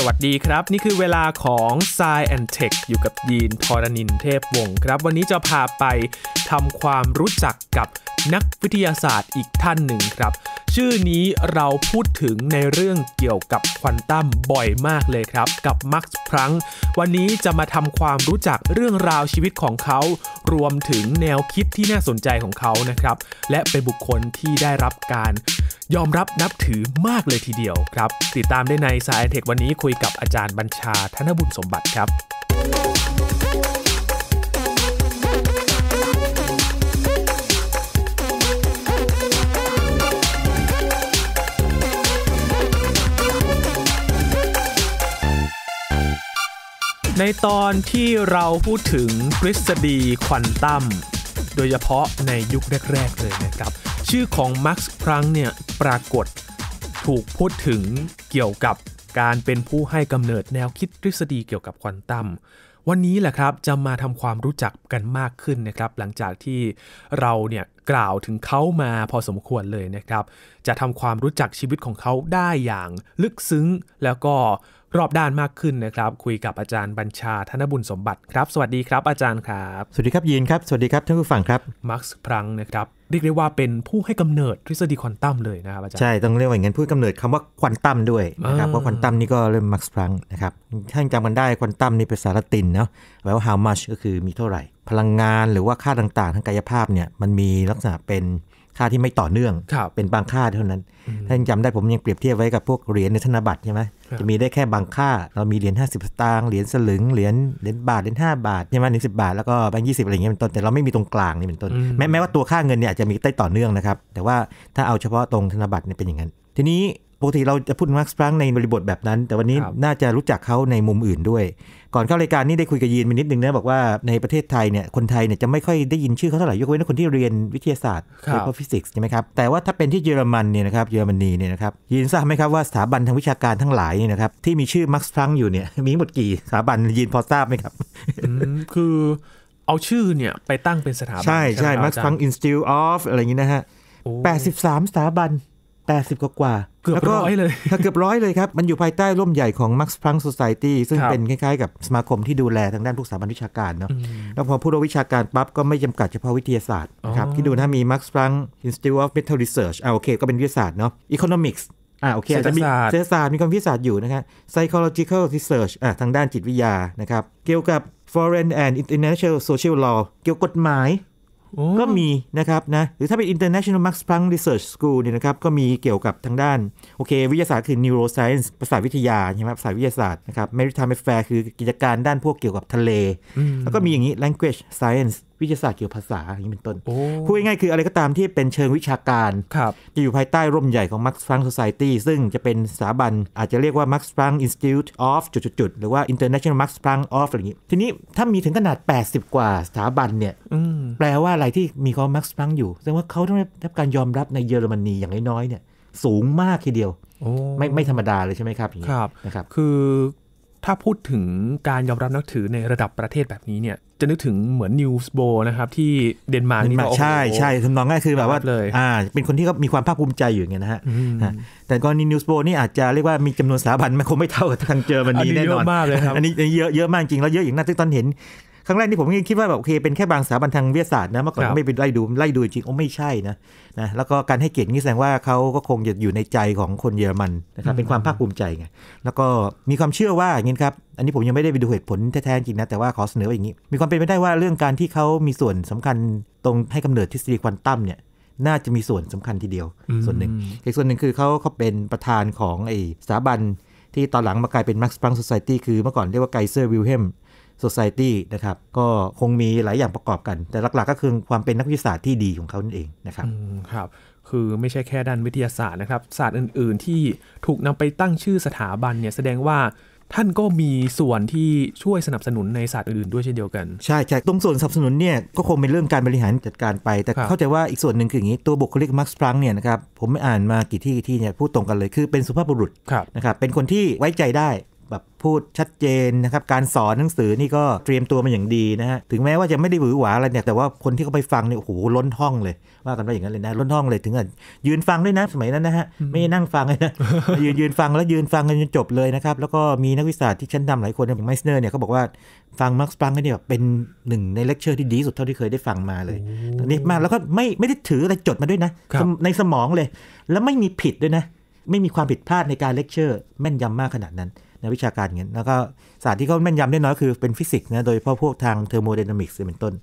สวัสดีครับ นี่คือเวลาของ s ซแอนเทคอยู่กับยีนทอรานินเทพวงศ์ครับ วันนี้จะพาไปทำความรู้จักกับนักวิทยาศาสตร์อีกท่านหนึ่งครับ ชื่อนี้เราพูดถึงในเรื่องเกี่ยวกับควอนตัมบ่อยมากเลยครับ กับมาร์คพรังวันนี้จะมาทำความรู้จักเรื่องราวชีวิตของเขา รวมถึงแนวคิดที่น่าสนใจของเขานะครับ และเป็นบุคคลที่ได้รับการยอมรับนับถือมากเลยทีเดียวครับ ติดตามได้ในสายเทควันนี้คุยกับอาจารย์บัญชาธนบุญสมบัติครับ ในตอนที่เราพูดถึงทฤษฎีควอนตัมโดยเฉพาะในยุคแรก ๆ เลยนะครับ ชื่อของมาร์ก์พรังเนี่ยปรากฏถูกพูดถึงเกี่ยวกับการเป็นผู้ให้กำเนิดแนวคิดทฤษฎีเกี่ยวกับควอนตัมวันนี้แหละครับจะมาทำความรู้จักกันมากขึ้นนะครับ หลังจากที่เราเนี่ยกล่าวถึงเขามาพอสมควรเลยนะครับ จะทำความรู้จักชีวิตของเขาได้อย่างลึกซึ้งแล้วก็รอบด้านมากขึ้นนะครับ คุยกับอาจารย์บัญชาธนบุญสมบัติครับสวัสดีครับอาจารย์ครับ สวัสดีครับยีนครับสวัสดีครับท่านผู้ฟังครับมาร์คพรังนะครับเรียกได้ว่าเป็นผู้ให้กำเนิดทฤษฎีควอนตัมเลยนะครับอาจารย์ใช่ต้องเรียกว่าอย่างนั้นผู้กำเนิดคำว่าควอนตัมด้วยนะครับเพราะควอนตัมนี่ก็เริ่มมาร์คพรังนะครับท่านจำกันได้ควอนตัมนี่เป็นภาษาละตินเนาะแปลว่า how much ก็คือมีเท่าไหร่ พลังงานหรือว่าค่าต่างๆทางกายภาพเนี่ยมันมีลักษณะเป็นค่าที่ไม่ต่อเนื่องเป็นบางค่าเท่านั้นถ้าจำได้ผมยังเปรียบเทียบไว้กับพวกเหรียญในธนบัตรใช่ไหมจะมีได้แค่บางค่า เรามีเหรียญ50สตางค์เหรียญสลึงเหรียญเหรียญบาทเหรียญห้าบาทใช่ไหมเหรียญสิบาทแล้วก็แบงค์ยี่สิบอะไรเงี้ยเป็นต้นแต่เราไม่มีตรงกลางนี่เป็นต้นแม้แม้ว่าตัวค่าเงินเนี่ยอาจจะมีใต้ต่อเนื่องนะครับ แต่ว่าถ้าเอาเฉพาะตรงธนบัตรเนี่ยเป็นอย่างนั้นทีนี้ปกติเราจะพูดมาร์กสปรังในบริบทแบบนั้น แต่วันนี้น่าจะรู้จักเขาในมุมอื่นด้วย ก่อนเข้ารายการนี่ได้คุยกับยีนไปนิดนึงนะบอกว่าในประเทศไทยเนี่ยคนไทยเนี่ยจะไม่ค่อยได้ยินชื่อเขาเท่าไหร่ยกเว้นคนที่เรียนวิทยาศาสตร์หรือฟิสิกส์ใช่ไหมครับ แต่ว่าถ้าเป็นที่เยอรมันเนี่ยนะครับเยอรมนีเนี่ยนะครับยีนทราบไหมครับว่าสถาบันทางวิชาการทั้งหลายเนี่ยนะครับที่มีชื่อมาร์กสปรังอยู่เนี่ยมีหมดกี่สถาบันยีนพอทราบไหมครับคือเอาชื่อเนี่ยไปตั้งเป็นสถาบันใช่ใช่ Max Planck Institute of อะไรอย่างนี้นะฮะ83สถาบันแปดสิบกว่าเกือบร้อยเลยถ้าเกือบร้อยเลยครับ มันอยู่ภายใต้ร่มใหญ่ของ Max Planck Society ซึ่งเป็นคล้าย ๆกับสมาคมที่ดูแลทางด้านพวกสถาบันวิชาการเนาะแล้วพอพูดววิชาการปั๊บก็ไม่จำกัดเฉพาะวิทยาศาสตร์ครับ ที่ดูนะมี Max Planck Institute of Metal Research อ่าโอเค ก็เป็นวิทยาศาสตร์เนาะ Economics อ่าโอเคอาจจะมีเศรษฐศาสตร์มีความวิทยาศาสตร์อยู่นะครับ psychological research อ่าทางด้านจิตวิทยานะครับเกี่ยวกับ foreign and international social law เกี่ยวกับกฎหมายก็มีนะครับนะ หรือถ้าเป็น International Max Planck Research School เนี่ยนะครับ ก็มีเกี่ยวกับทางด้าน โอเค วิทยาศาสตร์คือ neuroscience ภาษาวิทยาใช่ไหมภาษาวิทยาศาสตร์นะครับ maritime affair คือกิจการด้านพวกเกี่ยวกับทะเล แล้วก็มีอย่างนี้ language science วิทยาศาสตร์เกี่ยวภาษาอย่างนี้เป็นต้น พูดง่ายๆคืออะไรก็ตามที่เป็นเชิงวิชาการรจะอยู่ภายใต้ร่มใหญ่ของ Max Planck Society ซึ่งจะเป็นสถาบันอาจจะเรียกว่า Max Planck Institute of จุดๆหรือว่า International Max Planck of อะไรอย่างนี้ ทีนี้ถ้ามีถึงขนาด 80 กว่าสถาบันเนี่ยแปลว่าอะไรที่มีเขา Max Planck อยู่แสดงว่าเขาต้องได้รับการยอมรับในเยอรมนีอย่างน้อยๆเนี่ยสูงมากทีเดียวไม่ไม่ธรรมดาเลยใช่ไหมครับครับนะครับคือ ถ้าพูดถึงการยอมรับนักถือในระดับประเทศแบบนี้เนี่ยจะนึกถึงเหมือนนิวส์โบนะครับที่เดนมาร์กนี่ใช่ใช่ทำนองง่ายคือแบบว่าเลยอ่าเป็นคนที่ก็มีความภาคภูมิใจอยู่อย่างเงี้ยนะฮะแต่ก็นีนิวส์โบนี่อาจจะเรียกว่ามีจำนวนสถาบันไม่คงไม่เท่ากับทางเจอมันนี้แน่นอนอันนี้เยอะเยอะมากจริง แล้วเยอะอย่างน่าตื่นตอนเห็นครั้งแรกนี่ผมคิดว่าแบบโอเคเป็นแค่บางสถาบันทางวิทยาศาสตร์นะเมื่อก่อนไม่ไปไล่ดูไล่ดูจริงโอ้ไม่ใช่นะนะแล้วก็การให้เกียรตินี่แสดงว่าเขาก็คงจะอยู่ในใจของคนเยอรมันนะครับเป็นความภาคภูมิใจไงแล้วก็มีความเชื่อว่าอย่างนี้ครับอันนี้ผมยังไม่ได้ไปดูเหตุผลแท้ๆจริงนะ แต่ว่าขอเสนออย่างนี้ มีความเป็นไปได้ว่าเรื่องการที่เขามีส่วนสำคัญตรงให้กำเนิดทฤษฎีควอนตัมเนี่ย น่าจะมีส่วนสำคัญทีเดียว ส่วนหนึ่งอีกส่วนหนึ่งคือเขาเขาเป็นประธานของไอสถาบันที่ตอนหลังมากลายเป็น Max p l a n ังโซซิตี้คือเมื่อก่อนเรียกว่าไกเซอร์วิลเฮมโซซิตี้นะครับก็คงมีหลายอย่างประกอบกัน แต่หลักๆ ก็คือความเป็นนักวิทยาศาสตร์ที่ดีของเขานั่นเองนะครับครับคือไม่ใช่แค่ด้านวิทยาศาสตร์นะครับศาสตร์อื่น ๆ ที่ถูกนำไปตั้งชื่อสถาบันเนี่ยแสดงว่าท่านก็มีส่วนที่ช่วยสนับสนุนในศาสตร์อื่นๆด้วยเช่นเดียวกัน ใช่ใช่ตรงส่วนสนับสนุนเนี่ย ก็คงเป็นเรื่องการบริหารจัดการไป แต่เข้าใจว่าอีกส่วนหนึ่งคืออย่างนี้ ตัวบุคลิกมาร์คสปรังเนี่ยนะครับ ผมไม่อ่านมากี่ที่กี่ที่เนี่ยพูดตรงกันเลยคือเป็นสุภาพบุรุษนะครับ เป็นคนที่ไว้ใจได้แบบพูดชัดเจนนะครับ การสอนหนังสือนี่ก็เตรียมตัวมาอย่างดีนะฮะถึงแม้ว่าจะไม่ได้หวือหวาอะไรเนี่ยแต่ว่าคนที่เขาไปฟังเนี่ยโอ้โหล้นห้องเลย ว่ากันว่าอย่างนั้นเลยนะล้นห้องเลยถึงกับยืนฟังด้วยนะสมัยนั้นนะฮะไม่นั่งฟังเลยนะยืนยืนฟังแล้วยืนฟังกันจนจบเลยนะครับแล้วก็มีนักวิชาที่ชั้นนำหลายคนอย่างไมสเนอร์เนี่ยเขาบอกว่าฟังมาร์คสปังเนี่ยเป็นหนึ่งในเลคเชอร์ที่ดีสุดเท่าที่เคยได้ฟังมาเลยตรงนี้มากแล้วก็ไม่ไม่ได้ถืออะไรจดมาด้วยนะ ในสมองเลยแล้วไม่มีผิดด้วยนะ ไม่มีความผิดพลาดในการเลคเชอร์ แม่นยำมากขนาดนั้นในวิชาการเงี้ยแล้วก็ศาสตร์ที่เขาแม่นยำได้น้อยคือเป็นฟิสิกส์นะโดยเฉพาะพวกทางเทอร์โมเดนามิกส์เป็นต้น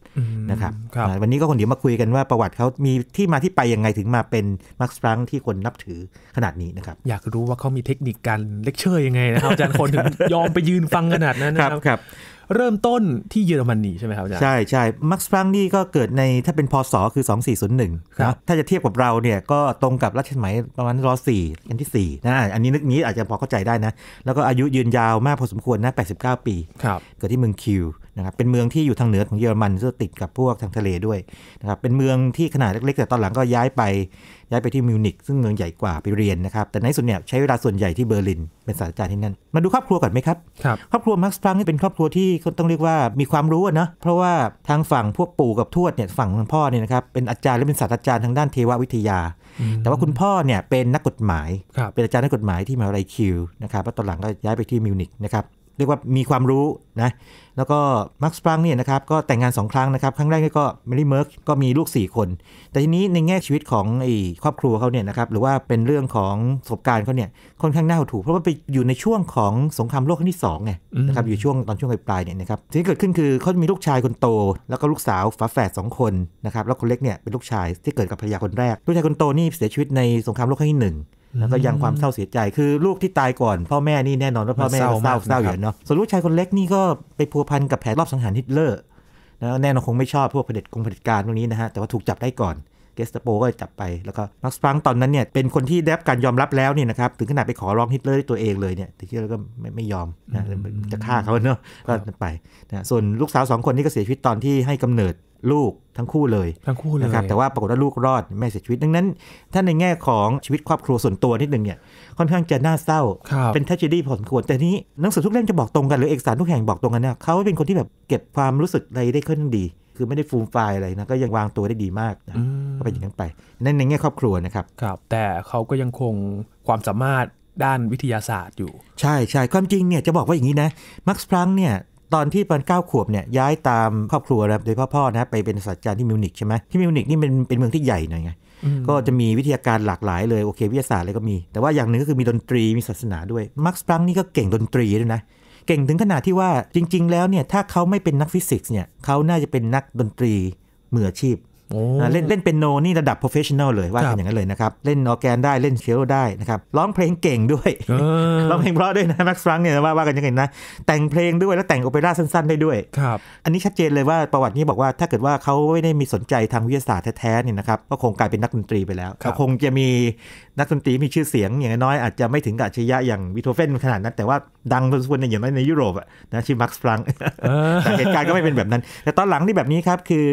นะครับวันนี้ก็คนเดี๋ยวมาคุยกันว่าประวัติเขามีที่มาที่ไปยังไงถึงมาเป็นมาร์คสปังที่คนนับถือขนาดนี้นะครับอยากรู้ว่าเขามีเทคนิคการเลคเชอร์ยังไงนะครับอาจารย์คนถึงยอมไปยืนฟังขนาดนั้นนะครับ เริ่มต้นที่เยอรมนีใช่ไหมครับอาจารย์ใช่ใช่มักส์ฟรังนี่ก็เกิดในถ้าเป็นพศคือ2401นะถ้าจะเทียบกับเราเนี่ยก็ตรงกับรัชสมัยประมาณรอสี่อันที่4นะอันนี้นึกนี้อาจจะพอเข้าใจได้นะ แล้วก็อายุยืนยาวมากพอสมควรนะ89ปีเกิดที่เมืองคิวนะครับเป็นเมืองที่อยู่ทางเหนือของเยอรมันซึ่งติดกับพวกทางทะเลด้วยนะครับเป็นเมืองที่ขนาดเล็กๆ แต่ตอนหลังก็ย้ายไปย้ายไปที่มิวนิกซึ่งเมืองใหญ่กว่าไปเรียนนะครับ แต่ในสุดเนี่ย ใช้เวลาส่วนใหญ่ที่เบอร์ลินเป็นศาสตราจารย์ที่นั่น มาดูครอบครัวก่อนไหมครับ ครับครอบครัวมาร์คสฟรังนี่เป็นครอบครัวที่ต้องเรียกว่ามีความรู้นะเพราะว่าทางฝั่งพวกปู่กับทวดเนี่ยฝั่งคุณพ่อเนี่ยนะครับเป็นอาจารย์และเป็นศาสตราจารย์ทางด้านเทววิทยา แต่ว่าคุณพ่อเนี่ยเป็นนักกฎหมายเป็นอาจารย์นักกฎหมายที่มหาวิทยาลัยคิวนะครับแล้วตอนหลังก็ย้ายไปที่มิวนิกนะครับเรียกว่ามีความรู้นะแล้วก็มาร์คสปรังเนี่ยนะครับก็แต่งงาน 2 ครั้งนะครับ ครั้งแรกก็แมรี่เมิร์กก็มีลูก 4 คน แต่ทีนี้ในแง่ชีวิตของไอ้ครอบครัวเขาเนี่ยนะครับหรือว่าเป็นเรื่องของประสบการณ์เขาเนี่ยค่อนข้างน่าหดหู่เพราะว่าไปอยู่ในช่วงของสงครามโลกครั้งที่2ไงนะครับอยู่ช่วงตอนช่วงปลายเนี่ยนะครับที่เกิดขึ้นคือเขามีลูกชายคนโต แล้วก็ลูกสาวฝาแฝดงคนนะครับแล้วคนเล็กเนี่ยเป็นลูกชายที่เกิดกับภรรยาคนแรกลูกชายคนโตนี่เสียชีวิตในสงครามโลกครั้งที่1แล้วก็ยังความเศร้าเสียใจ คือลูกที่ตายก่อน พ่อแม่นี่แน่นอนว่าพ่อแม่เศร้าเศร้าอยู่เนาะส่วนลูกชายคนเล็กนี่ก็ไปพัวพันกับแผนรอบสังหารฮิตเลอร์นะแน่นอนคงไม่ชอบ พวกเผด็จกงเผด็จการตรงนี้นะฮะ แต่ว่าถูกจับได้ก่อน เกสตโปก็จับไป แล้วก็มักส์ฟังตอนนั้นเนี่ยเป็นคนที่ได้รับการยอมรับแล้วเนี่ยนะครับ ถึงขนาดไปขอร้องฮิตเลอร์ด้วยตัวเองเลยเนี่ย แต่ฮิตเลอร์ก็ไม่ไม่ยอมนะจะฆ่าเขาเนาะก็ไปนะส่วนลูกสาวสองคนนี่ก็เสียชีวิตตอนที่ให้กำเนิดลูกทั้งคู่เลยทั้งคู่เลยนะครับแต่ว่าปรากฏว่าลูกรอด แม่เสียชีวิตดังนั้น ถ้าในแง่ของชีวิตครอบครัวส่วนตัวนิดหนึ่งเนี่ยค่อนข้างจะน่าเศร้า เป็นแทัชดี้พอสมควร แต่นี้หนังสือทุกเล่มจะบอกตรงกัน หรือเอกสารทุกแห่งบอกตรงกันเนี่ยเขาเป็นคนที่แบบเก็บความรู้สึกอะไรได้ค่อนข้างดี คือไม่ได้ฟูมไฟอะไรนะก็ยังวางตัวได้ดีมากนะก็เป็นอย่างนั้นไปนั่นในแง่ครอบครัวนะครับครับแต่เขาก็ยังคงความสามารถด้านวิทยาศาสตร์อยู่ ใช่ใช่ความจริงเนี่ยจะบอกว่าอย่างนี้นะมา์คส์พลังเนี่ยตอนที่ตอนเก้าขวบเนี่ยย้ายตามครอบครัวนะโดยพ่อพ่อนะไปเป็นศาสตราจารย์ที่มิวนิกใช่ไหมที่มิวนิกนี่เป็นเป็นเมืองที่ใหญ่หน่อยไงก็จะมีวิทยาการหลากหลายเลย โอเควิทยาศาสตร์อะไรก็มี แต่ว่าอย่างหนึ่งก็คือมีดนตรีมีศาสนาด้วยมาร์คสปรังนี่ก็เก่งดนตรีด้วยนะ เก่งถึงขนาดที่ว่าจริงๆ แล้วเนี่ยถ้าเขาไม่เป็นนักฟิสิกส์เนี่ยเขาน่าจะเป็นนักดนตรีมืออาชีพเล่นเล่นเป็นโนนี่ระดับโปรเฟชชั่นอลเลยว่ากันอย่างนั้นเลยนะครับ เล่นออแกนได้เล่นเชลได้นะครับร้องเพลงเก่งด้วยร้องเพลงเพราะด้วยนะแม็กซ์ฟรังเนี่ยว่าว่ากันอย่างนั้นนะ แต่งเพลงด้วยแล้วแต่งโอเปร่าสั้นๆ ได้ด้วยครับ อันนี้ชัดเจนเลยว่าประวัตินี้บอกว่าถ้าเกิดว่าเขาไม่ได้มีสนใจทางวิทยาศาสตร์แท้ๆเนี่ยนะครับก็คงกลายเป็นนักดนตรีไปแล้วเขาคงจะมีนักดนตรีมีชื่อเสียงอย่างน้อย อาจจะไม่ถึงกับชยะอย่างวิโทเฟนขนาดนั้นแต่ว่าดังพอสมควรอย่างน้อยในยุโรปนะชื่อมาร์คฟรังแต่เหตุการณ์ก็ไม่เป็นแบบนั้น แต่ตอนหลังที่แบบนี้ครับคือ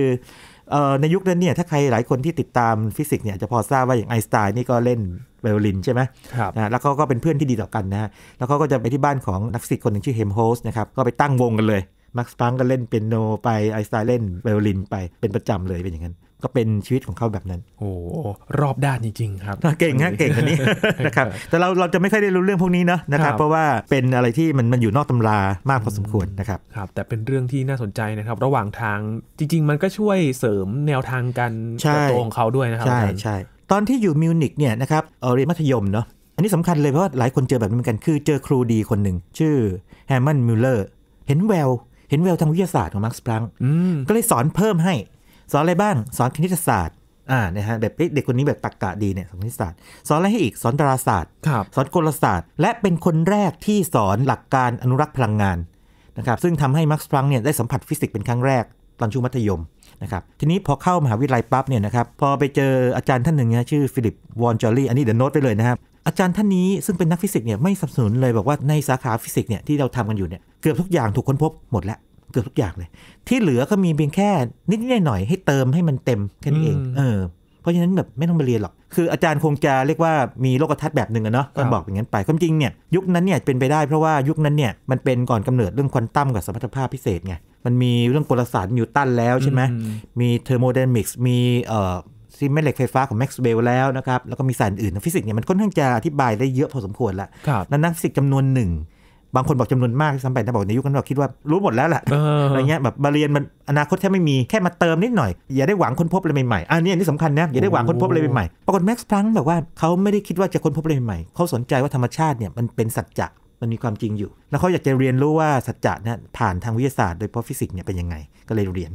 ในยุคนั้นเนี่ยถ้าใครหลายคนที่ติดตามฟิสิกส์เนี่ยจะพอทราบว่าอย่างไอน์สไตน์นี่ก็เล่นไวโอลินใช่ไหมครับแล้วเขาก็เป็นเพื่อนที่ดีต่อกันนะฮะ แล้วเขาก็จะไปที่บ้านของนักฟิสิกส์คนหนึ่งชื่อเฮมโฮสนะครับ ก็ไปตั้งวงกันเลยมาร์คสปังก็เล่นเปียโนไปไอน์สไตน์เล่นไวโอลินไปเป็นประจำเลยเป็นอย่างนั้นก็เป็นชีวิตของเขาแบบนั้น โอ้รอบด้านจริงๆครับเก่งฮะเก่งอันนี้นะครับแต่เราเราจะไม่ค่อยได้รู้เรื่องพวกนี้เนาะนะครับเพราะว่าเป็นอะไรที่มันมันอยู่นอกตำรามากพอสมควรนะครับ ครับแต่เป็นเรื่องที่น่าสนใจนะครับ ระหว่างทางจริง ๆ มันก็ช่วยเสริมแนวทางการเติบโตของเขาด้วยนะครับ ใช่ใช่ ตอนที่อยู่มิวนิกเนี่ยนะครับเรียนมัธยมเนาะอันนี้สำคัญเลยเพราะหลายคนเจอแบบนี้เหมือนกันคือเจอครูดีคนหนึ่งชื่อแฮมมันมิลเลอร์เห็นแววเห็นแววทางวิทยาศาสตร์ของมาร์คสปรังก็เลยสอนเพิ่มให้สอนอะไรบ้างสอนคณิตศาสตร์อ่านะฮะแบบเด็กคนนี้แบบตักกะดีเนี่ยสอนคณิตศาสตร์ สอนอะไรให้อีกสอนดาราศาสตร์ครับสอนกลศาสตร์และเป็นคนแรกที่สอนหลักการอนุรักษ์พลังงานนะครับซึ่งทำให้มาร์คส์พลังเนี่ยได้สัมผัสฟิสิกส์เป็นครั้งแรกตอนช่วงมัธยมนะครับทีนี้พอเข้ามหาวิทยาลัยปั๊บเนี่ยนะครับพอไปเจออาจารย์ท่านหนึ่งนะชื่อฟิลิปวอนจอรี่อันนี้เดี๋ยวโน้ตไปเลยนะครับ อาจารย์ท่านนี้ซึ่งเป็นนักฟิสิกส์เนี่ยไม่สับสนุนเลยบอกว่าในสาขาฟิสิกส์เนี่ยที่เราทำกันอยู่เนี่ยเกือบทุกอย่างถูกค้นพบหมดแล้วเกือบทุกอย่างเลย ที่เหลือก็มีเพียงแค่นิดๆหน่อยๆให้เติมให้มันเต็มแค่นั้นเองเออเพราะฉะนั้นแบบไม่ต้องไปเรียนหรอกคืออาจารย์คงจะเรียกว่ามีโลกทัศน์แบบหนึ่งอะเนาะก็บอกอย่างนั้นไปความจริงเนี่ยยุคนั้นเนี่ยเป็นไปได้เพราะว่ายุคนั้นเนี่ยมันเป็นก่อนกำเนิดเรื่องควอนตัมกับสมรรถภาพพิเศษไงมันมีเรื่องกลศาสตร์นิวตันแล้วใช่ไหมมีเทอร์โมไดนามิกส์มีเอ่อซิมแม่เหล็กไฟฟ้าของแม็กซ์เบลแล้วนะครับแล้วก็มีสารอื่นฟิสิกส์เนี่ยมันค่อนข้างจะอธิบายได้เยอะพอสมควรละนั้นนักฟิสิกส์จำนวนหนึ่งบางคนบอกจำนวนมากสมัยนะ บอกในยุคนั้นเราคิดว่ารู้หมดแล้วแหละอะไรเงี้ยแบบบาเรียนมันอนาคตแทบไม่มีแค่มาเติมนิดหน่อย อย่าได้หวังค้นพบอะไรใหม่ๆอันนี้อันนี้สำคัญนะอย่าได้หวังค้นพบอะไรใหม่ๆ ปรากฏแม็กซ์พลังแบบว่าเขาไม่ได้คิดว่าจะค้นพบอะไรใหม่เขาสนใจว่าธรรมชาติเนี่ยมันเป็นสัจจะมันมีความจริงอยู่ แล้วเขาอยากจะเรียนรู้ว่าสัจจะเนี่ยผ่านทางวิทยาศาสตร์โดยเฉพาะฟิสิกส์เนี่ยเป็นยังไงก็เลยเรียน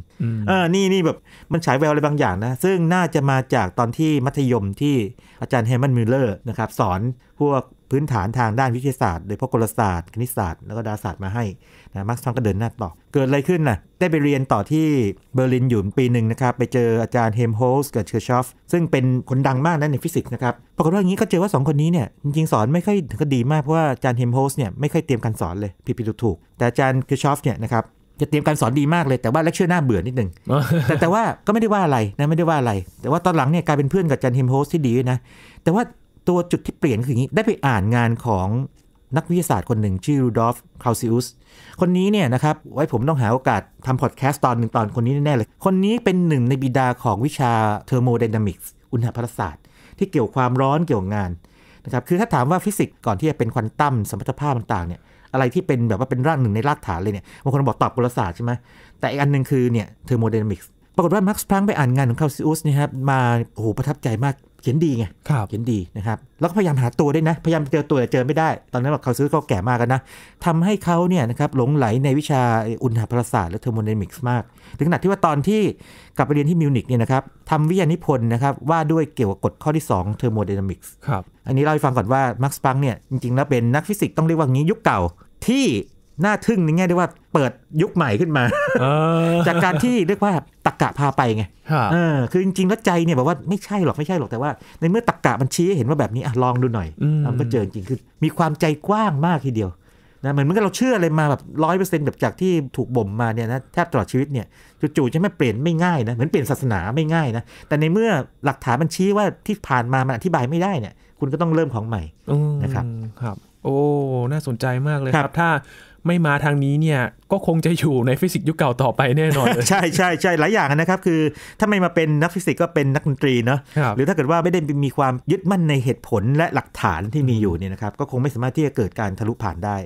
อ่านี่นี่แบบมันฉายแววอะไรบางอย่างนะซึ่งน่าจะมาจากตอนที่มัธยมที่อาจารย์เฮมันมิลเลอร์นะครับสอนพวกพื้นฐานทางด้านวิทยาศาสตร์ โดยพวกกลศาสตร์คณิตศาสตร์แล้วก็ดาราศาสตร์มาให้นะมาร์กซองก็เดินหน้าต่อ เกิดอะไรขึ้นนะ่ะได้ไปเรียนต่อที่ เบอร์ลินอยู่ปีหนึ่งนะครับ ไปเจออาจารย์เฮมโฮสกับเชอร์ชอฟ ซึ่งเป็นคนดังมากนะในฟิสิกส์นะครับปรากฏว่าอย่างนี้ก็เจอว่า2คนนี้เนี่ยจริงๆสอนไม่ค่อยถึงก็ดีมากเพราะว่าอาจารย์เฮมโฮสเนี่ยไม่ค่อยเตรียมการสอนเลยผิดๆถูกๆแต่อาจารย์เชอร์ชอฟเนี่ยนะครับจะเตรียมการสอนดีมากเลยแต่ว่าเลคเชอร์หน้าเบื่อนิดนึงแต่แต่ว่าก็ไม่ได้ว่าอะไรนะไม่ได้ว่าอะไร แต่ว่าตอนหลังเนี่ยกลายเป็นเพื่อนกับจันเฮมโฮสที่ดีนะแต่ว่าตัวจุดที่เปลี่ยนคืออย่างนี้ ได้ไปอ่านงานของนักวิทยาศาสตร์คนหนึ่งชื่อรูดอฟคลาซิอุส คนนี้เนี่ยนะครับ ไว้ผมต้องหาโอกาสทำพอดแคสต์ตอนหนึ่งตอนคนนี้แน่เลย คนนี้เป็นหนึ่งในบิดาของวิชาเทอร์โมไดนามิกส์อุณหภาศาสตร์ที่เกี่ยวความร้อนเกี่ยวงานนะครับ คือถ้าถามว่าฟิสิกส์ก่อนที่จะเป็นควอนตัมสมรรถภาพต่างๆเนี่ยอะไรที่เป็นแบบว่าเป็นรากหนึ่งในรากฐานเลยเนี่ยบางคนบอกตอบกลศาสตร์ใช่ไหมแต่อีกอันหนึ่งคือเนี่ยเทอร์โมไดนามิกส์ ปรากฏว่ามาร์คพลังไปอ่านงานของคาซิอุสนะครับมาโอ้โหประทับใจมากเขียนดีไงเขียนดีนะครับแล้วก็พยายามหาตัวด้วยนะ พยายามเจอตัวแต่เจอไม่ได้ ตอนนั้นบอกเขาซื้อก็แก่มากกันนะทำให้เขาเนี่ยนะครับหลงไหลในวิชาอุณหภาศาสตร์และเทอร์โมไดนามิกส์มากถึงขนาดที่ว่าตอนที่กลับไปเรียนที่มิวนิกเนี่ยนะครับทำวิทยานิพนธ์นะครับ ว่าด้วยเกี่ยวกับกฎข้อที่2เทอร์โมไดนามิกส์อันนี้เล่าให้ฟังก่อนว่ามาร์คสปังเนี่ย จริงๆแล้วเป็นนักฟิสิกส์ต้องเรียกว่างี้ยุคเก่าที่น่าทึ่งในแง่ที่ว่าเปิดยุคใหม่ขึ้นมาจากการที่เรียกว่าตะกกะพาไปไงคือจริงๆแล้วใจเนี่ยแบบว่าไม่ใช่หรอกไม่ใช่หรอก แต่ว่าในเมื่อตะกกะมันชี้เห็นว่าแบบนี้อลองดูหน่อย มันก็เจอจริงคือมีความใจกว้างมากทีเดียวนะเหมือนเมื่อเราเชื่ออะไรมาแบบร้อยเปอร์เซ็นต์แบบจากที่ถูกบ่มมาเนี่ยนะแทบตลอดชีวิตเนี่ยจู่ๆ จะไม่เปลี่ยนไม่ง่าย นะเหมือนเปลี่ยนศาสนาไม่ง่ายนะแต่ในเมื่อหลักฐานมันชี้ว่าที่ผ่านมามันอธิบายไม่ได้เนี่ย คุณก็ต้องเริ่มของใหม่นะครับครับ โอ้ น่าสนใจมากเลยครับถ้าไม่มาทางนี้เนี่ยก็คงจะอยู่ในฟิสิกส์ยุคเก่าต่อไปแน่นอนเลยใช่ใช่ใช่หลายอย่างนะครับคือถ้าไม่มาเป็นนักฟิสิกส์ก็เป็นนักดนตรีเนาะหรือถ้าเกิดว่าไม่ได้มีความยึดมั่นในเหตุผลและหลักฐานที่มีอยู่เนี่ยนะครับก็คงไม่สามารถที่จะเกิดการทะลุผ่านได้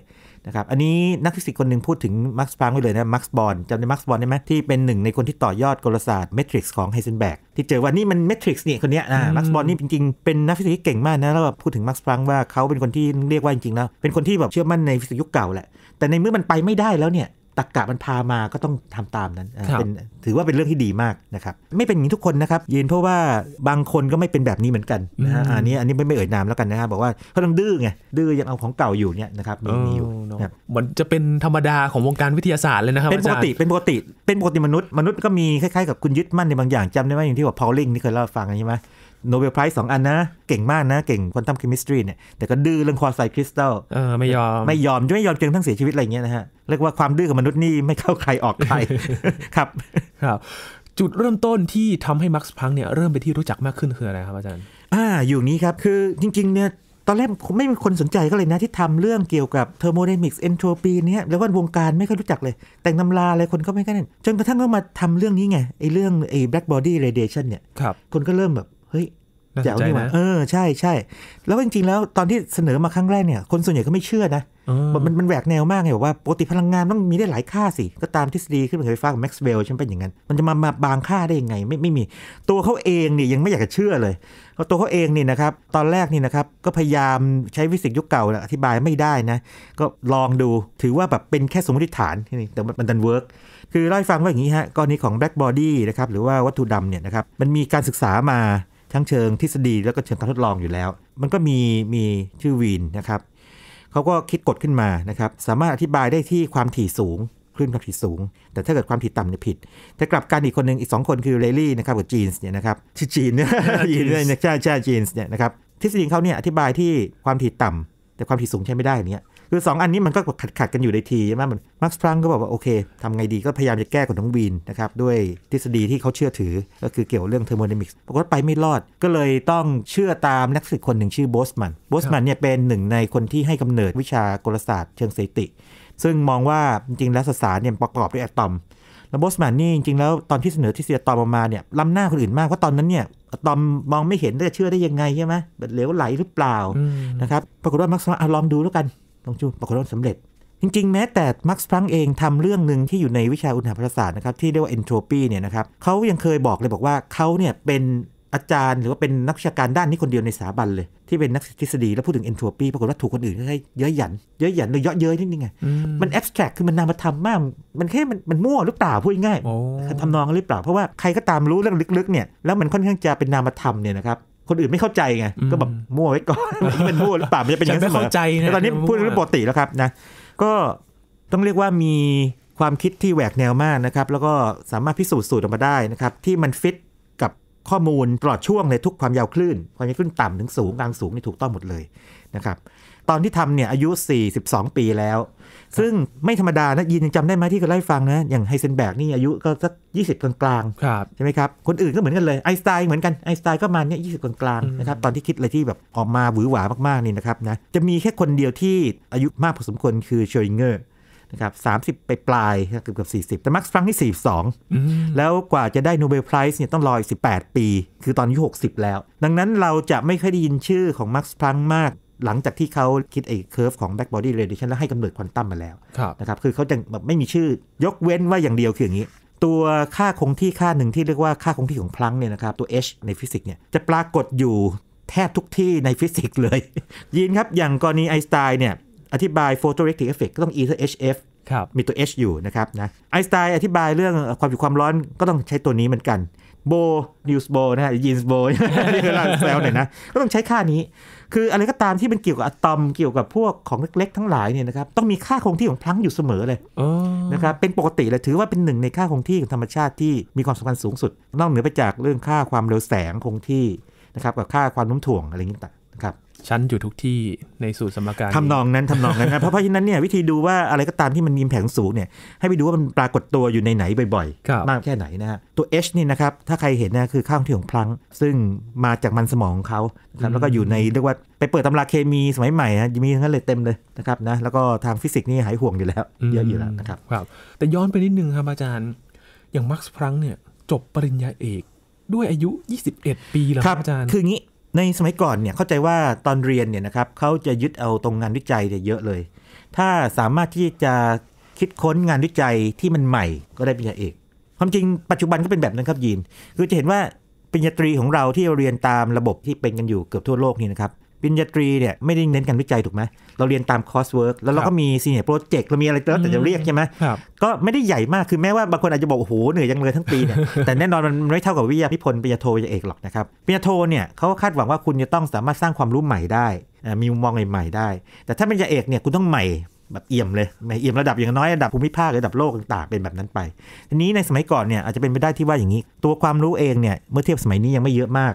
นะครับอันนี้นักฟิสิกส์คนหนึ่งพูดถึงมาร์คสปังไว้เลยนะมาร์คบอลจำได้มาร์คบอลได้ไหมที่เป็นหนึ่งในคนที่ต่อยอดกลศาสตร์เมทริกซ์ของไฮเซนแบกที่เจอว่านี่มันเมทริกซ์เนี่ยคนนี้นะมาร์คบอลนี่จริง ๆ เป็นนักฟิสิกส์เก่งมากนะ แล้วแบบพูดถึงมาร์คสปังว่าเขาเป็นคนที่เรียกว่าจริง ๆ แล้ว เป็นคนที่แบบเชื่อมั่นในฟิสิกส์ยุคเก่าแหละแต่ในเมื่อมันไปไม่ได้แล้วเนี่ยักกะมันพามาก็ต้องทำตามนั้นเป็นถือว่าเป็นเรื่องที่ดีมากนะครับไม่เป็นอย่างนี้ทุกคนนะครับเย็นเพราะว่าบางคนก็ไม่เป็นแบบนี้เหมือนกันนะฮะอันนี้อันนี้ไม่ไม่เอ่ยนามแล้วกันนะครับบอกว่าเขาต้องดื้อไงดื้อยังเอาของเก่าอยู่เนี่ยนะครับมีอยู่เหมือนจะเป็นธรรมดาของวงการวิทยาศาสตร์เลยนะครับเป็นปกติเป็นปกติเป็นปกติมนุษย์ มนุษย์ก็มีคล้ายๆกับคุณยึดมั่นในบางอย่างจำได้ไหมอย่างที่ว่าพอลลิงนี่เคยเล่าฟังใช่ไหมโนเบลไพรส์สองอันนะ เก่งมากนะเก่งควอนตัมเคมิสตรีเนี่ย แต่ก็ดื้อเรื่องควอนไซคริสตัลเออไม่ยอม ไม่ยอมจะไม่ยอมจนทั้งเสียชีวิตอะไรเงี้ยนะฮะเรียกว่าความดื้อของมนุษย์นี่ไม่เข้าใครออกใครครับครับจุดเริ่มต้นที่ทำให้มาร์คพังเนี่ยเริ่มไปที่รู้จักมากขึ้นคืออะไรครับอาจารย์ อ่าอยู่นี้ครับ คือจริง ๆ เนี่ย ตอนแรกไม่มีคนสนใจก็เลยนะที่ทำเรื่องเกี่ยวกับเทอร์โมเดนิกส์เอนโทรปีเนี่ยแล้วว่าวงการไม่ค่อยรู้จักเลย แต่งตำราอะไรคนก็ไม่ค่อยนั่นจนกระทั่งก็มาทำเรื่องนี้ไงไอ้เรื่องไอ้แบล็กบอดี้เรเดชันเนี่ยคนก็เริ่มแบบเฮ้ยแจ๋วนี่หว่าเออ ใช่ ใช่ แล้วจริง ๆ แล้วตอนที่เสนอมาครั้งแรกเนี่ย คนส่วนใหญ่ก็ไม่เชื่อนะ มันมันแหวกแนวมากไงบอกว่าปกติพลังงานต้องมีได้หลายค่าสิ ก็ตามทฤษฎีขึ้นไปไฟฟ้าของแม็กซ์เวลล์ใช่ไหมเป็นอย่างนั้น มันจะมามาบางค่าได้ยังไง ไม่ไม่มี ตัวเขาเองเนี่ยยังไม่อยากจะเชื่อเลย ตัวเขาเองนี่นะครับ ตอนแรกนี่นะครับ ก็พยายามใช้วิสิกยุคเก่าอธิบายไม่ได้นะ ก็ลองดู ถือว่าแบบเป็นแค่สมมติฐานนี่แต่มันดันเวิร์กคือเล่าให้ฟังว่าอย่างนี้ฮะกรณีของแบล็กบอดี้นะครับหรือว่าวัตถุดำเนี่ยนะครับมันมีการศึกษามาทั้งเชิงทฤษฎีแล้วก็เชิงการทดลองอยู่แล้ว มันก็มีมีชื่อวีนนะครับเขาก็คิดกฎขึ้นมานะครับ สามารถอธิบายได้ที่ความถี่สูง คลื่นความถี่สูง แต่ถ้าเกิดความถี่ต่ำเนี่ยผิด แต่กลับกันอีกคนหนึ่งอีก 2 คนคือเรลลี่นะครับกับจีนส์เนี่ยนะครับ ชื่อจีนเนี่ยจีนเนี่ยใช่ใช่จีนส์เนี่ยนะครับ ทฤษฎีเขาเนี่ยอธิบายที่ความถี่ต่ำ แต่ความถี่สูงใช้ไม่ได้เนี่ยคือสองอันนี้มันก็ขัดขัดกันอยู่ในทีใช่ไหมมัาร์คพลังก็บอกว่า โอเค ทำไงดีก็พยายามจะแก้กับน้องวีนนะครับด้วยทฤษฎีที่เขาเชื่อถือ ก็คือเกี่ยวเรื่องเทอร์โมไดมิกส์ปรากฏไปไม่รอดก็เลยต้องเชื่อตามนักศึกคนหนึ่งชื่อโบสมันโบสมันเนี่ยเป็นหนึ่งในคนที่ให้กำเนิดวิชากลศาสตร์เชิงสถิติ ซึ่งมองว่าจริงแล้วสสารเนี่ยประกอบด้วยอะตอม แล้วโบสมันนี่จริงแล้วตอนที่เสนอทฤษฎีอะตอมออกมาเนี่ยล้ำหน้าคนอื่นมากว่าตอนนั้นเนี่ยตอมมองไม่เห็นจะเชื่อได้ยังไงใช่ไหมเหลวไหลหรือเปล่านะครับปรากฏว่ามักซ์ลองดูแล้วกันลงจูปรากฏว่าสำเร็จ จริง ๆแม้แต่มาร์ค์พลังเองทำเรื่องหนึ่งที่อยู่ในวิชาอุณหภูมิศาสตร์นะครับที่เรียกว่าเอนโทรปีเนี่ยนะครับเขายังเคยบอกเลยบอกว่าเขาเนี่ยเป็นอาจารย์หรือว่าเป็นนักชาการด้านนี้คนเดียวในสถาบันเลยที่เป็นนักทฤษฎีแล้วพูดถึงเอนโทรปีปรากฏว่าถูกคนอื่นใช้เยอะหยันเยอะหยันเลยเยอะเย้ยนิดนึงไงมันแอบสแตรกคือมันนามธรรมมาก มันแค่มันมันมั่วหรือเปล่าพูดง่ายทำนองหรือเปล่าเพราะว่าใครก็ตามรู้เรื่องลึกๆเนี่ยแล้วมันค่อนข้างจะเป็นนามธรรมเนี่ยนะครับคนอื่นไม่เข้าใจไงก็แบบมั่วไว้ก่อนปันมั่วหรือเปล่าม่ใจะเป็นอย่างนั้นเสมอตอนนี้พูดเรื่องปกติแล้วครับนะก็ต้องเรียกว่ามีความคิดที่แหวกแนวมากนะครับ แล้วก็สามารถพิสูจน์สูตรออกมาได้นะครับ ที่มันฟิตกับข้อมูลตลอดช่วงในทุกความยาวคลื่น ความยาวคลื่นต่ำถึงสูงกลางสูงนี่ถูกต้องหมดเลยนะครับ ตอนที่ทำเนี่ยอายุ 42 ปีแล้วซึ่งไม่ธรรมดานะยินยังจำได้ไหมที่เคยไล่ฟังนะ อย่างไฮเซนแบกนี่ อายุก็สักยี่สิบกลางๆ ใช่ไหมครับ คนอื่นก็เหมือนกันเลยไอสไตน์เหมือนกันไอสไตน์ก็มาเนี่ยยี่สิบกลางๆ นะครับ ตอนที่คิดอะไรที่แบบออกมาหวือหวามากๆนี่นะครับนะจะมีแค่คนเดียวที่อายุมากพอสมควรคือเชอริงเกอร์นะครับสามสิบไปปลายเกือบเกือบสี่สิบแต่มาร์กฟรังที่สี่สองแล้วกว่าจะได้โนเบลไพรส์เนี่ยต้องรออีกสิบแปดปีคือตอนอายุหกสิบแล้ว ดังนั้นเราจะไม่เคยได้ยินชื่อของมาร์กฟรังมากหลังจากที่เขาคิดไอ้เคอร์ฟของ b บ็กบอดี้เรดิชันแล้วให้กำเนิดควอนตัมมาแล้วนะครับคือเขาจะแบบไม่มีชื่อยกเว้นว่าอย่างเดียวคืออย่างนี้ ตัวค่าคงที่ค่าหนึ่งที่เรียกว่าค่าคงที่ของพลังเนี่ยนะครับตัว h ในฟิสิกส์เนี่ยจะปรากฏอยู่แทบทุกที่ในฟิสิกส์เลย ยินครับ อย่างกรณีไอน์สไตน์เนี่ยอธิบายโฟโตเรกติกเอฟเฟกต์ก็ต้อง e เท่า hf มีตัว h อยู่นะครับนะไอน์สไตน์อธิบายเรื่องความอยู่ความร้อนก็ต้องใช้ตัวนี้เหมือนกันโบนิวส์โบนะฮะยินส์โบนี่คือเราแซวหน่อยนะก็ต้องใช้ค่านี้คืออะไรก็ตามที่มันเกี่ยวกับอะตอมเกี่ยวกับพวกของเล็ก ๆ ทั้งหลายเนี่ยนะครับ ต้องมีค่าคงที่ของพลังอยู่เสมอเลยนะครับ เป็นปกติเลยถือว่าเป็นหนึ่งในค่าคงที่ของธรรมชาติที่มีความสำคัญสูงสุด นอกเหนือไปจากเรื่องค่าความเร็วแสงคงที่นะครับกับค่าความโน้มถ่วงอะไรอย่างนี้ต่างนะครับชั้นอยู่ทุกที่ในสูตรสมการทำนองนั้นทำนองนั้นนะเพราะเพราะฉะนั้นเนี่ยวิธีดูว่าอะไรก็ตามที่มันมีแผงสูงเนี่ยให้ไปดูว่ามันปรากฏตัวอยู่ในไหนบ่อยๆ มากแค่ไหนนะฮะตัว H นี่นะครับถ้าใครเห็นนะคือข้างที่ของพลังซึ่งมาจากมันสมองของเขาครับแล้วก็อยู่ในเรียกว่าไปเปิดตำราเคมีสมัยใหม่ฮะมีทั้งนั้นเลยเต็มเลยนะครับนะแล้วก็ทางฟิสิกส์นี่หายห่วงอยู่แล้ว เยอะอยู่แล้วนะครับ ครับ แต่ย้อนไปนิดนึงครับอาจารย์ อย่างมาร์คพลังเนี่ยจบปริญญาเอกด้วยอายุ 21 ปีแล้วครับอาจารย์คืองี้ในสมัยก่อนเนี่ยเข้าใจว่าตอนเรียนเนี่ยนะครับเขาจะยึดเอาตรงงานวิจัยเยอะเลย ถ้าสามารถที่จะคิดค้นงานวิจัยที่มันใหม่ก็ได้ปริญญาเอก ความจริงปัจจุบันก็เป็นแบบนั้นครับยีนคือจะเห็นว่าปริญญาตรีของเราที่เรียนตามระบบที่เป็นกันอยู่เกือบทั่วโลกนี่นะครับปริญญาตรีเนี่ยไม่ได้เน้นการวิจัยถูกไหมเราเรียนตามคอร์สเวิร์กแล้วเราก็มีซีเนียร์โปรเจกต์เรา มีอะไรแล้วแต่จะเรียกใช่ไหมก็ไม่ได้ใหญ่มาก คือแม้ว่าบางคนอาจจะบอก โอ้โหเหนื่อยยังเลยทั้งปีเนี่ยแต่แน่นอนมันไม่เท่ากับวิทยาพิพนธ์ปริญญาโทปริญญาเอกหรอกนะครับปริญญาโทเนี่ยเขาคาดหวังว่าคุณจะต้องสามารถสร้างความรู้ใหม่ได้ มีมุมมองใหม่ๆได้ แต่ถ้าเป็นยาเอกเนี่ยคุณต้องใหม่แบบเอี่ยมเลยเอี่ยมระดับอย่างน้อยระดับภูมิภาคระดับโลกต่างๆเป็นแบบนั้นไปทีนี้ในสมัยก่อนเนี่ยอาจจะเป็นไปได้ที่ว่าอย่างนี้ ตัวความรู้เองเนี่ยเมื่อเทียบสมัยนี้ยังไม่เยอะมาก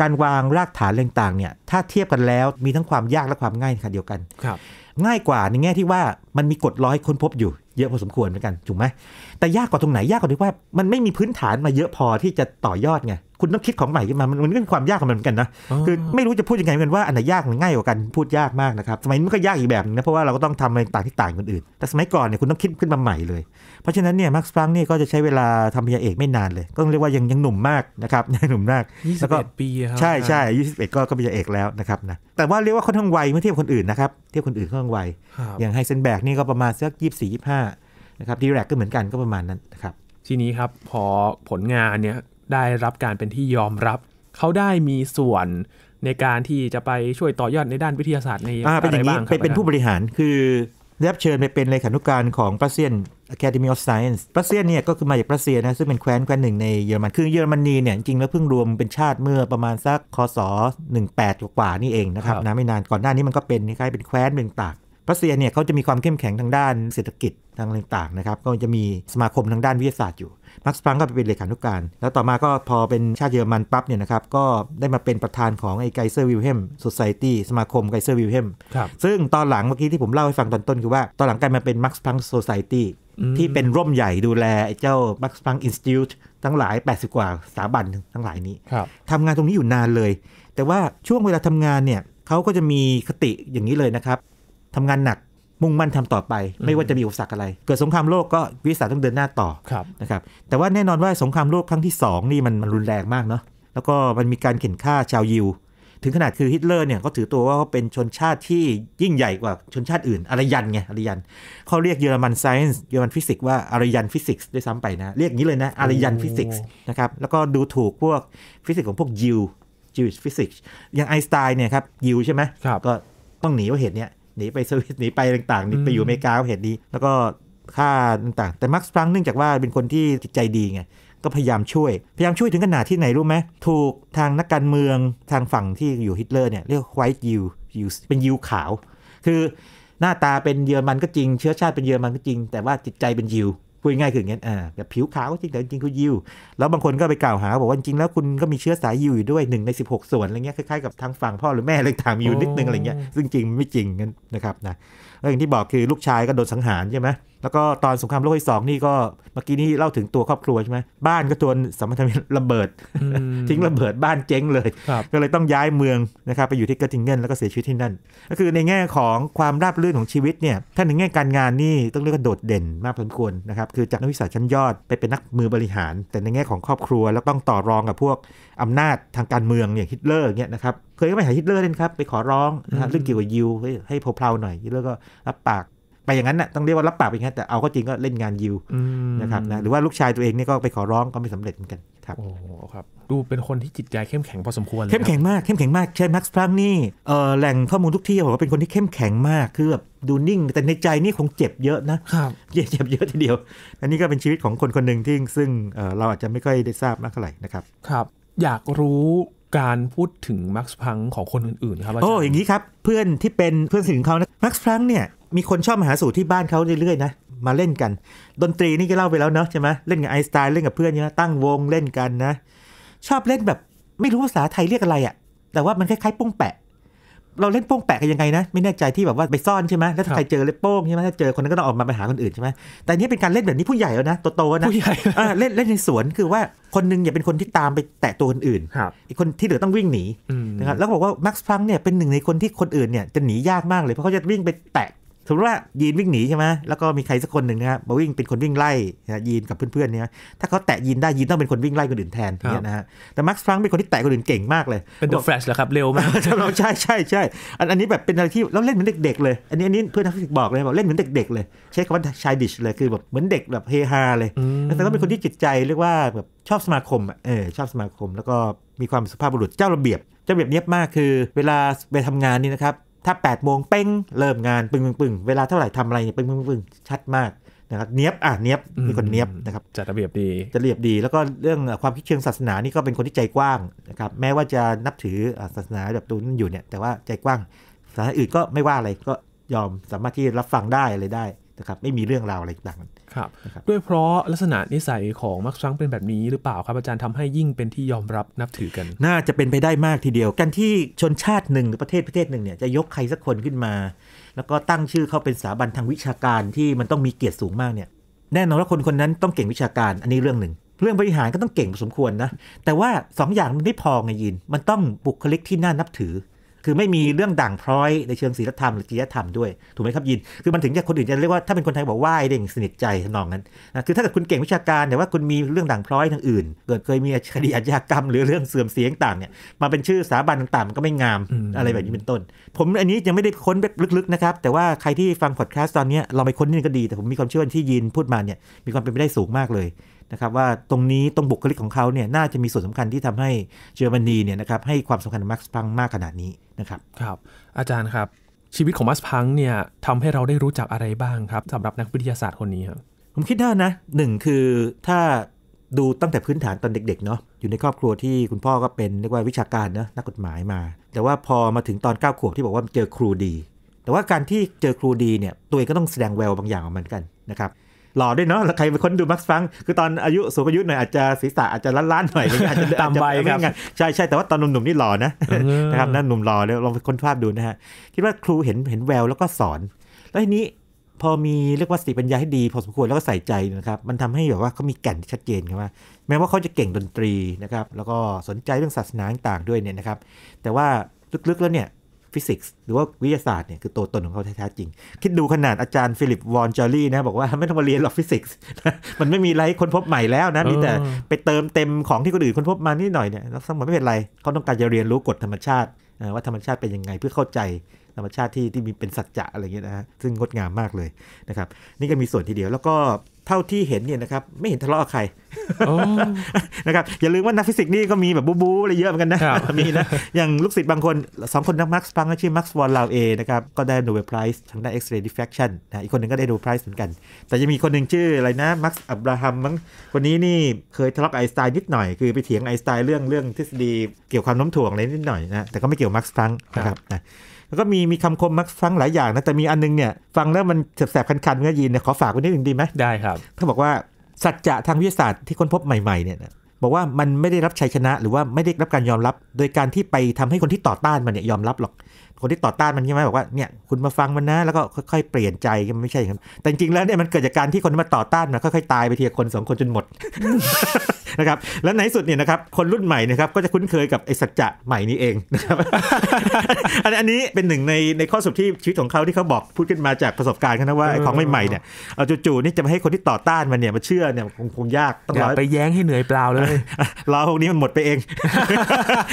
การวางรากฐานต่างๆเนี่ยถ้าเทียบกันแล้วมีทั้งความยากและความง่ายค่ะเดียวกันครับ ง่ายกว่าในแง่ที่ว่ามันมีกฎร้อยค้นพบอยู่เยอะพอสมควรเหมือนกันถูกไหมแต่ยากกว่าตรงไหนยากกว่าที่ว่า มันไม่มีพื้นฐานมาเยอะพอที่จะต่อยอดไงคุณต้องคิดของใหม่ขึ้นมา มันก็เป็นความยากของมันเหมือนกันนะ คือไม่รู้จะพูดยังไงกันว่าอันไหนยากง่ายกว่ากัน พูดยากมากนะครับ สมัยนี้มันก็ยากอีกแบบนึงนะ เพราะว่าเราก็ต้องทำอะไรต่างที่ต่างคนอื่น แต่สมัยก่อนเนี่ยคุณต้องคิดขึ้นมาใหม่เลย เพราะฉะนั้นเนี่ยมาร์คฟรังเนี่ยก็จะใช้เวลาทำพยาเอกไม่นานเลย ก็ต้องเรียกว่ายังยังหนุ่มมากนะครับ ยังหนุ่มมากแล้วก็ปีครับ ใช่ใช่ยี่สิบเอ็ดก็ก็พยาเอกแล้วนะครับนะ แต่ว่าเรียกว่าค่อนข้างัยเมื่อเทียบคนอื่นนะครับเทียบคนอื่นค่อนข้างอย่างไฮเซนแบกนี่ก็ประมาณสักยี่สิบสี่ยี่สิบห้านะครับดีแรกก็เหมือนกันก็ประมาณนั้นนะครับทีนี้ครับพอผลงานเนี่ยได้รับการเป็นที่ยอมรับ เขาได้มีส่วนในการที่จะไปช่วยต่อยอดในด้านวิทยาศาสตร์ในอะไรบ้างครับเป็นผู้บริหารคือเรีรับเชิญไปเป็นเลขานุการของปรัสเซียน Academy of Science ปรัสเซียนเนี่ยก็คือมาจากปรัสเซียนะซึ่งเป็นแคว้นแคว้นหนึ่งในเยอรมันคือเยอรมนีเนี่ยจริงแล้วเพิ่งรวมเป็นชาติเมื่อประมาณสักคศ18กว่านี่เองนะครับนะไม่นานก่อนหน้านี้มันก็เป็นคล้ายเป็นแคว้นเป็นต่างปรัสเซียเนี่ยเขาจะมีความเข้มแข็งทางด้านเศรษฐกิจทางต่างๆนะครับก็จะมีสมาคมทางด้านวิทยาศาสตร์อยู่มักส์พลังก็ไปเป็นเลขานุกการ แล้วต่อมาก็พอเป็นชาติเยอรมันปั๊บเนี่ยนะครับก็ได้มาเป็นประธานของไอ้ไกเซอร์วิลเฮมสุสัยตี้สมาคมไกเซอร์วิลเฮมซึ่งตอนหลังเมื่อกี้ที่ผมเล่าให้ฟังตอนต้นคือว่าตอนหลังกลายมาเป็นมักส์พลังสุสัยตี้ที่เป็นร่มใหญ่ดูแลไอเจ้ามักส์พลังอินสติทูตทั้งหลาย 80 กว่าสถาบันทั้งหลายนี้ทำงานตรงนี้อยู่นานเลย แต่ว่าช่วงเวลาทำงานเนี่ยเขาก็จะมีคติอย่างนี้เลยนะครับทำงานหนักมุ่งมั่นทำต่อไปไม่ว่าจะมีอุปสรรคอะไร เกิดสงครามโลกก็วิสาต้องเดินหน้าต่อนะครับ แต่ว่าแน่นอนว่าสงครามโลกครั้งที่ 2 นี่มันรุนแรงมากเนาะแล้วก็มันมีการเข็นฆ่าชาวยิว ถึงขนาดคือฮิตเลอร์เนี่ยก็ถือตัวว่าเขาเป็นชนชาติที่ยิ่งใหญ่กว่าชนชาติอื่นอารยันไงอารยันเขาเรียกเยอรมันไซน์เยอรมันฟิสิกส์ว่าอารยันฟิสิกส์ด้วยซ้ำไปนะ เรียกงี้เลยนะอารยันฟิสิกส์นะครับแล้วก็ดูถูกพวกฟิสิกส์ของพวกยิวยิวฟิสิกส์อย่างไอน์สไตน์เนี่ยครับยิวใช่ไหมก็ต้องหนีพราเหตุเนี้ยหนีไป สวิตหนีไปต่างๆไปอยู่อเมริกาขาเห็นดีแล้วก็ ค่าต่าง ๆ แต่มาร์คสฟรังเนื่องจากว่าเป็นคนที่จิตใจดีไงก็ พยายามช่วย พยายามช่วยถึงขนาดที่ไหนรู้ไหม ถูกทางนักการเมืองทางฝั่งที่อยู่ฮิตเลอร์เนี่ย เรียกไวท์ยิวยิวเป็นยิวขาวคือหน้าตาเป็นเยอรมันก็จริงเชื้อชาติเป็นเยอรมันก็จริง แต่ว่าจิตใจเป็นยิวพูดง่ายคืออย่างนี้อ่าแบบผิวขาวจริงแต่จริงคือยิวแล้วบางคนก็ไปกล่าวหาบอกว่าจริงแล้วคุณก็มีเชื้อสายยิวอยู่ด้วยหนึ่งใน 16 ส่วนอะไรเงี้ยคล้ายๆ กับทางฝั่งพ่อหรือแม่อะไรต่างมีอยู่นิดนึงอะไรเงี้ยซึ่งจริงไม่จริงนะครับนะแล้วอย่างที่บอกคือลูกชายก็โดนสังหารใช่ไหมแล้วก็ตอนสงครามโลกที่สองนี่ก็เมื่อกี้นี้เล่าถึงตัวครอบครัวใช่ไหมบ้านก็ทวนสมรรถมิรระเบิด ทิ้งระเบิดบ้านเจ๊งเลยก็เลยต้องย้ายเมืองนะครับไปอยู่ที่กระติงเินแล้วก็เสียชีวิตที่นั่นก็คือในแง่ของความราบรื่นของชีวิตเนี่ยถ้าในแง่การงานนี่ต้องเรียกว่าโดดเด่นมากพอสมควรนะครับคือจากนักวิสาชั้นยอดไปเป็นนักมือบริหาร แต่ในแง่ของครอบครัวแล้วต้องต่อรองกับพวกอำนาจทางการเมืองอย่างฮิตเลอร์เนี่ยนะครับเคยก็ไปหาฮิตเลอร์เล่นครับไปขอร้องนะครับเรื่องเกี่ยวกับยิวให้โพเพลาหน่อยฮิตเลอร์ก็รับปากไปอย่างนั้นนะ่ะต้องเรียกว่ารับปากไปอย่างนั้นแต่เอาก็จริงก็เล่นงานยิวนะครับนะหรือว่าลูกชายตัวเองนี่ก็ไปขอร้องก็ไม่สำเร็จเหมือนกันครับโอ้ครับดูเป็นคนที่จิตใจเข้มแข็งพอสมควรเลยเข้มแข็งมากเข้มแข็งมากเช่แม็กซ์พลังนี่เออแหล่งข้อมูลทุกที่บอกว่าเป็นคนที่เข้มแข็งมากคือแบบดูนิ่งแต่ในใจนี่คงเจ็บเยอะนะครับเจ็บเยอะทีเดียว อันนี้ก็เป็นชีวิตของคนคนหนึ่งที่ ซึ่งเเราอาจจะไม่ค่อยได้ทราบมากเท่าไหร่นะครับครับอยากรู้การพูดถึงแม็กซ์พลังของคนอื่นๆครับโอ้อย่างนี้ครับเพื่อนที่เป็นเพื่อนสนิทของเขานะแม็กซ์พังเนี่ยมีคนชอบมาหาสู่ที่บ้านเขาเรื่อยๆนะ มาเล่นกัน ดนตรีนี่ก็เล่าไปแล้วเนาะใช่ไหมเล่นกับไอสไตล์เล่นกับเพื่อนเนี่ยตั้งวงเล่นกันนะ ชอบเล่นแบบไม่รู้ภาษาไทยเรียกอะไรอะ่ะ แต่ว่ามันคล้ายๆป้งแปะ เราเล่นโป้งแปะกันยังไงนะ ไม่แน่ใจที่แบบว่าไปซ่อนใช่ไหมแล้วถ้าใครเจอเลยโป้งใช่ไหมถ้าเจอคนนั้นก็ต้องออกมาไปหาคนอื่นใช่ไหมแต่นี้เป็นการเล่นแบบนี้ผู้ใหญ่แล้วนะโตๆนะผู้ใหญ่เล่นเล่นในสวนคือว่าคนนึงอย่าเป็นคนที่ตามไปแตะตัวคนอื่นอีกคนที่เหลือต้องวิ่งหนีนะครับแล้วบอกว่าแม็กซ์พังเนี่ยเป็นหนึ่งในคนที่คนอื่นเนี่ยจะหนียากมากเลยเพราะเขาจะวิ่งไปแตะสมมติว่ายีนวิ่งหนีใช่ไหม แล้วก็มีใครสักคนหนึ่งนะครับมาวิ่งเป็นคนวิ่งไล่ยีนกับเพื่อนๆเนี่ย ถ้าเขาแตะยีนได้ ยีนต้องเป็นคนวิ่งไล่คนอื่นแทนเนี่ยนะฮะ แต่มาร์คฟรังเป็นคนที่แตะคนอื่นเก่งมากเลย เป็นเดอะแฟลชเหรอครับ เร็วมาก ใช่ใช่ใช่อันอันนี้แบบเป็นอะไรที่เราเล่นเหมือนเด็กๆเลย อันนี้อันนี้เพื่อนนักฟิสิกส์บอกเลยบอกเล่นเหมือนเด็กๆเลย ใช้คำว่าชายดิชเลยคือแบบเหมือนเด็กแบบเฮฮาเลย แต่ก็เป็นคนที่จิตใจเรียกว่าแบบชอบสมาคมเออชอบสมาคม แล้วก็มีความสุภาพบุรุษเจ้าระเบียบ เจ้าระเบียบเนียบมาก คือเวลาไปทำงานนี่นะครับถ้า 8 โมงเป้ง เริ่มงานปึ้งปึงปึ้งเวลา เท่าไหร่ทำอะไร เนี่ยปึ้งปึ้งปึ้งชัดมากนะครับ เนี้ยบ อ่ะเนี้ยบมีคนเนี้ยบนะครับจัดระเบียบดีจัดระเบียบดี แล้วก็เรื่องความคิดเชิงศาสนา นี่ก็เป็นคนที่ใจกว้างนะครับแม้ว่าจะนับถือศาสนาแบบตัวนั้นอยู่เนี่ย แต่ว่าใจกว้างศาสนาอื่นก็ไม่ว่าอะไร ก็ยอมสามารถที่รับฟังได้อะไรได้นะครับ ไม่มีเรื่องราวอะไรต่างครับด้วยเพราะลักษณะนิสัยของมักซังเป็นแบบนี้หรือเปล่าครับอาจารย์ทำให้ยิ่งเป็นที่ยอมรับนับถือกัน น่าจะเป็นไปได้มากทีเดียว กันที่ชนชาติหนึ่งหรือประเทศประเทศหนึ่งเนี่ยจะยกใครสักคนขึ้นมา แล้วก็ตั้งชื่อเขาเป็นสถาบันทางวิชาการที่มันต้องมีเกียรติสูงมากเนี่ยแน่นอนว่าคนคนนั้นต้องเก่งวิชาการอันนี้เรื่องหนึ่ง เรื่องบริหารก็ต้องเก่งพอสมควรนะแต่ว่า 2ออย่างมันไม่พอไงยิน มันต้องบุคลิกที่น่านับถือคือไม่มีเรื่องด่างพร้อยในเชิงศีลธรรมหรือจริยธรรมด้วยถูกไหมครับยิน คือมันถึงจะคนอื่นจะเรียกว่าถ้าเป็นคนไทยบอกว่าเด่งสนิทใจทนองนั้นนะคือถ้าเกิดคุณเก่งวิชาการแต่ว่าคุณมีเรื่องด่างพร้อยทางอื่น เกิดเคยมีคดีอาญากรรม หรือเรื่องเสื่อมเสียงต่างเนี่ยมาเป็นชื่อสถาบันต่างๆ ก็ไม่งามอะไรแบบนี้เป็นต้น ผมอันนี้ยังไม่ได้ค้นลึกๆนะครับแต่ว่าใครที่ฟังพอดแคสต์ตอนนี้เราไปค้นนี่ก็ดีแต่ผมมีความเชื่อที่ยินพูดมาเนี่ยมีความเป็นไปได้สูงมากเลยนะครับว่าตรงนี้ ตรงบุคลิกของเขาเนี่ยน่าจะมีส่วนสำคัญที่ทำให้เยอรมนีเนี่ยนะครับให้ความสำคัญกับมาร์กสพังมากขนาดนี้นะครับครับอาจารย์ครับ ชีวิตของมาร์กสพังเนี่ยทำให้เราได้รู้จักอะไรบ้างครับสำหรับนักวิทยาศาสตร์คนนี้ครับผมคิดได้นะหนึ่งคือถ้าดูตั้งแต่พื้นฐานตอนเด็กๆเนาะอยู่ในครอบครัวที่คุณพ่อก็เป็น เรียกว่าวิชาการเนาะนักกฎหมายมา แต่ว่าพอมาถึงตอน9ขวบที่บอกว่าเจอครูดี แต่ว่าการที่เจอครูดีเนี่ยตัวเองก็ต้องแสดงแววบางอย่างออกมาเหมือนกันนะครับหล่อด้วยเนาะแล้วใครเป็นคนดูมักฟัง คือตอนอายุสูงอายุหน่อย อาจจะศีรษะ อาจจะล้านๆหน่อยอาจจะตามใบครับใช่ใช่แต่ว่าตอนหนุ่มๆนี่หล่อนะนะครับ นั่นหนุ่มหล่อเลวลองคนภาพดูนะฮะ คิดว่าครูเห็นเห็นแววแล้วก็สอน แล้วทีนี้พอมีเรียกว่าสติปัญญาให้ดี พอสมควรแล้วก็ใส่ใจนะครับ มันทำให้แบบว่าเขามีแก่นชัดเจนครับว่า แม้ว่าเขาจะเก่งดนตรีนะครับ แล้วก็สนใจเรื่องศาสนาต่างๆด้วยเนี่ยนะครับ แต่ว่าลึกๆแล้วเนี่ยฟิสิกส์หรือว่าวิทยาศาสตร์เนี่ยคือตัวตนของเขาแท้ๆ จริง คิดดูขนาดอาจารย์ฟิลิปวอนจอรี่นะบอกว่าไม่ต้องมาเรียนหรอกฟิสิกส์มันไม่มีอะไรค้นพบใหม่แล้วนะมีแต่ไปเติมเต็มของที่คนอื่นค้นพบมานิดหน่อยเนี่ยสมมติไม่เป็นไรเขาต้องการจะเรียนรู้กฎธรรมชาติ ว่าธรรมชาติเป็นยังไงเพื่อเข้าใจธรรมชาติที่ที่มีเป็นสัจจะอะไรเงี้ยนะฮะซึ่งงดงามมากเลยนะครับนี่ก็มีส่วนทีเดียวแล้วก็เท่าที่เห็นเนี่ยนะครับ ไม่เห็นทะเลาะกับใครนะครับอย่าลืมว่านักฟิสิกส์นี่ก็มีแบบบู๊ๆอะไรเยอะเหมือนกันนะมีนะ อย่างลูกศิษย์บางคนสองคนนักมาร์กสปังก็ชื่อมาร์์วอลลาวเอนะครับก็ได้โนเบลไพรส์ทางด้านเอ็กซ์เรย์ดิฟแฟคชั่นนะอีกคนหนึ่งก็ได้โนเบลไพรส์เหมือนกันแต่จะมีคนหนึ่งชื่ออะไรนะมาร์์อับราฮัมมั้งคนนี้นี่เคยทะเลาะไอสไตน์นิดหน่อยคือไปเถียงไอสไตน์เรื่องเรื่องทฤษฎีเกี่ยวความโน้มถ่วงอะไรนิดหน่อยนะแต่ก็ไม่เกี่ยวมาร์กสปังนะครับแล้วก็มีมีคำคมมักฟังหลายอย่างนะแต่มีอันนึงเนี่ยฟังแล้วมันแสบๆคันๆเมื่อยินเนี่ยขอฝากไว้นิดนึ่งดีไหมได้ครับเขาบอกว่าสัจจะทางวิทยาศาสตร์ที่ค้นพบใหม่ ๆเนี่ยบอกว่ามันไม่ได้รับชัยชนะ หรือว่าไม่ได้รับการยอมรับ โดยการที่ไปทำให้คนที่ต่อต้านมันเนี่ยยอมรับหรอกคนที่ต่อต้านมันใช่ไหมบอกว่าเนี่ยคุณมาฟังมันนะแล้วก็ค่อยๆเปลี่ยนใจมันไม่ใช่ครับ แต่จริงๆแล้วเนี่ยมันเกิดจากการที่คนมาต่อต้านมันค่อยๆตายไปทีละคนสองคนจนหมดนะครับแล้วในสุดเนี่ยนะครับคนรุ่นใหม่นะครับก็จะคุ้นเคยกับไอ้สัจจะใหม่นี้เองนะครับอันนี้เป็นหนึ่งในในข้อสุดที่ชีวิตของเขาที่เขาบอกพูดขึ้นมาจากประสบการณ์เขานะว่าไอ้ของใหม่ๆเนี่ยเอาจู่ๆนี่จะมาให้คนที่ต่อต้านมันเนี่ยมาเชื่อเนี่ยคงคงยากต้องไปแย้งให้เหนื่อยเปล่าเลยรอพวกนี้มันหมดไปเอง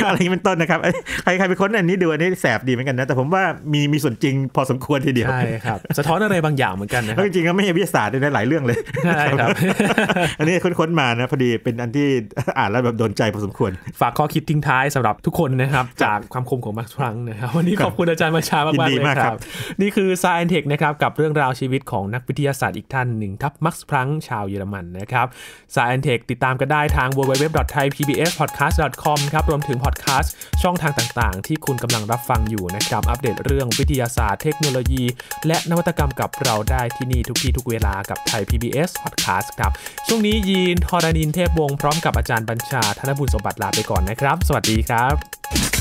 อะไรนี้เป็นต้นนะครับ ใครใครไปค้นอันนี้ดูอันนี้แสบดีเหมือนกันนะแต่ผมว่ามีมีส่วนจริงพอสมควรทีเดียว ใช่ครับ สะท้อนอะไรบางอย่างเหมือนกันนะรจริงๆก็ไม่ใช่วิทยาศาสตร์ในหลายเรื่องเลย ใช่ครับ อันนี้ค้นๆมานะพอดีเป็นอันที่อ่านแล้วแบบโดนใจพอสมควร ฝากข้อคิดทิ้งท้ายสำหรับทุกคนนะครับจากความคมของมาร์คทรังนะครับวันนี้ขอบคุณอาจารย์มาชามากๆเลยครับ นี่คือ Science Tech นะครับกับเรื่องราวชีวิตของนักวิทยาศาสตร์อีกท่านหนึ่งทับมักซ์พรังชาวเยอรมันนะครับ Science Tech ติดตามกันได้ทาง www.thaipbspodcast.com ครับรวมถึงพอดแคสต์ช่องทางต่างๆ ที่คุณกำลังรับฟังอยู่นะรรมอัปเดตเรื่องวิทยาศาสตร์เทคโนโลยี และนวัตกรรมกับเราได้ที่นี่ทุกที่ ทุกเวลากับไทย PBS Podcast ครับ ช่วงนี้ยีนทอรานินเทพวงศ์พร้อมกับอาจารย์บัญชาธนบุญสมบัติลาไปก่อนนะครับ สวัสดีครับ